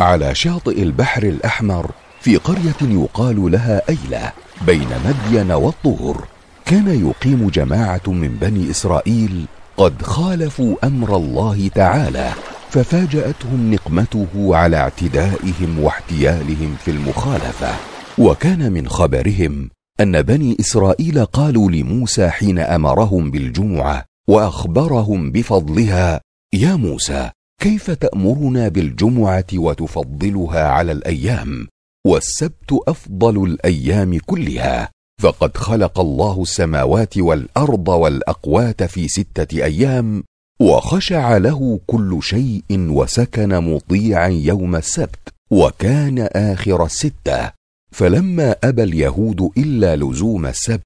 على شاطئ البحر الأحمر في قرية يقال لها أيلة بين مدين والطور كان يقيم جماعة من بني إسرائيل قد خالفوا أمر الله تعالى ففاجأتهم نقمته على اعتدائهم واحتيالهم في المخالفة وكان من خبرهم أن بني إسرائيل قالوا لموسى حين أمرهم بالجمعة وأخبرهم بفضلها يا موسى كيف تامرنا بالجمعه وتفضلها على الايام والسبت افضل الايام كلها فقد خلق الله السماوات والارض والاقوات في سته ايام وخشع له كل شيء وسكن مطيعا يوم السبت وكان اخر السته فلما ابى اليهود الا لزوم السبت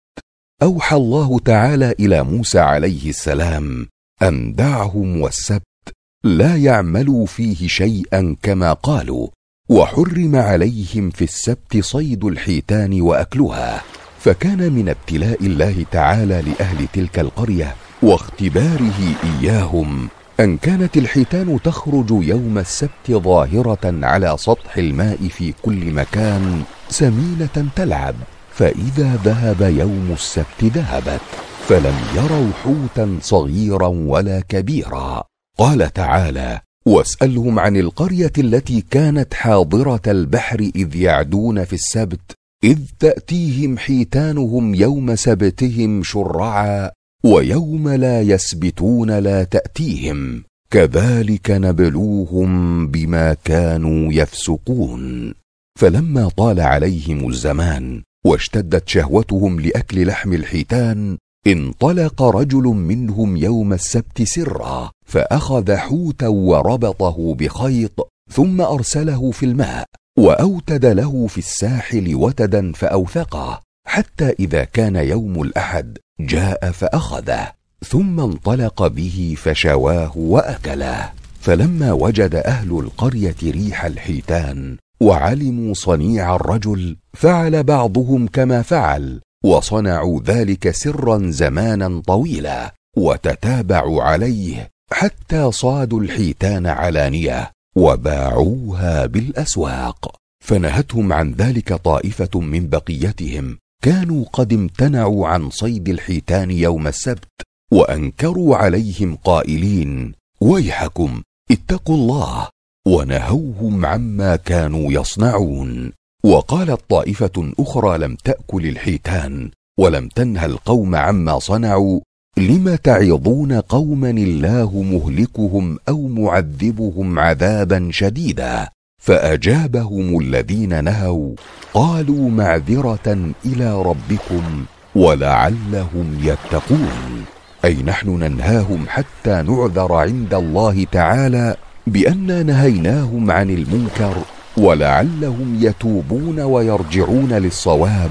اوحى الله تعالى الى موسى عليه السلام ان دعهم والسبت لا يعملوا فيه شيئا كما قالوا وحرم عليهم في السبت صيد الحيتان واكلها فكان من ابتلاء الله تعالى لاهل تلك القريه واختباره اياهم ان كانت الحيتان تخرج يوم السبت ظاهره على سطح الماء في كل مكان سمينه تلعب فاذا ذهب يوم السبت ذهبت فلم يروا حوتا صغيرا ولا كبيرا قال تعالى واسالهم عن القريه التي كانت حاضره البحر اذ يعدون في السبت اذ تاتيهم حيتانهم يوم سبتهم شرعا ويوم لا يسبتون لا تاتيهم كذلك نبلوهم بما كانوا يفسقون فلما طال عليهم الزمان واشتدت شهوتهم لاكل لحم الحيتان انطلق رجل منهم يوم السبت سرا فاخذ حوتا وربطه بخيط ثم ارسله في الماء واوتد له في الساحل وتدا فاوثقه حتى اذا كان يوم الاحد جاء فاخذه ثم انطلق به فشواه واكله فلما وجد اهل القريه ريح الحيتان وعلموا صنيع الرجل فعل بعضهم كما فعل وصنعوا ذلك سرا زمانا طويلا وتتابعوا عليه حتى صادوا الحيتان علانيه وباعوها بالاسواق فنهتهم عن ذلك طائفه من بقيتهم كانوا قد امتنعوا عن صيد الحيتان يوم السبت وانكروا عليهم قائلين ويحكم اتقوا الله ونهوهم عما كانوا يصنعون وقالت طائفه اخرى لم تاكل الحيتان ولم تنهى القوم عما صنعوا لم تعظون قوما الله مهلكهم او معذبهم عذابا شديدا فاجابهم الذين نهوا قالوا معذره الى ربكم ولعلهم يتقون اي نحن ننهاهم حتى نعذر عند الله تعالى بأنا نهيناهم عن المنكر ولعلهم يتوبون ويرجعون للصواب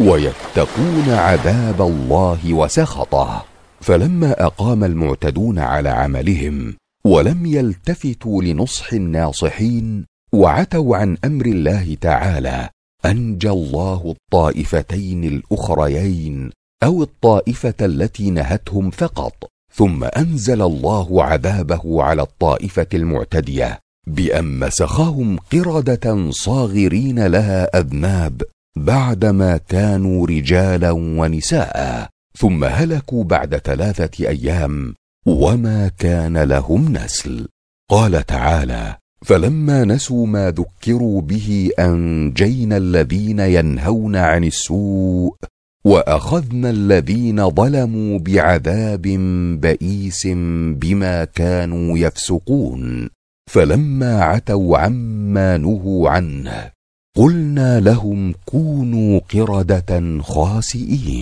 ويتقون عذاب الله وسخطه فلما اقام المعتدون على عملهم ولم يلتفتوا لنصح الناصحين وعتوا عن امر الله تعالى انجى الله الطائفتين الاخريين او الطائفه التي نهتهم فقط ثم انزل الله عذابه على الطائفه المعتديه بان مسخهم قرده صاغرين لها اذناب بعدما كانوا رجالا ونساء ثم هلكوا بعد ثلاثه ايام وما كان لهم نسل قال تعالى فلما نسوا ما ذكروا به انجينا الذين ينهون عن السوء واخذنا الذين ظلموا بعذاب بئيس بما كانوا يفسقون فلما عتوا عما نهوا عنه قلنا لهم كونوا قرده خاسئين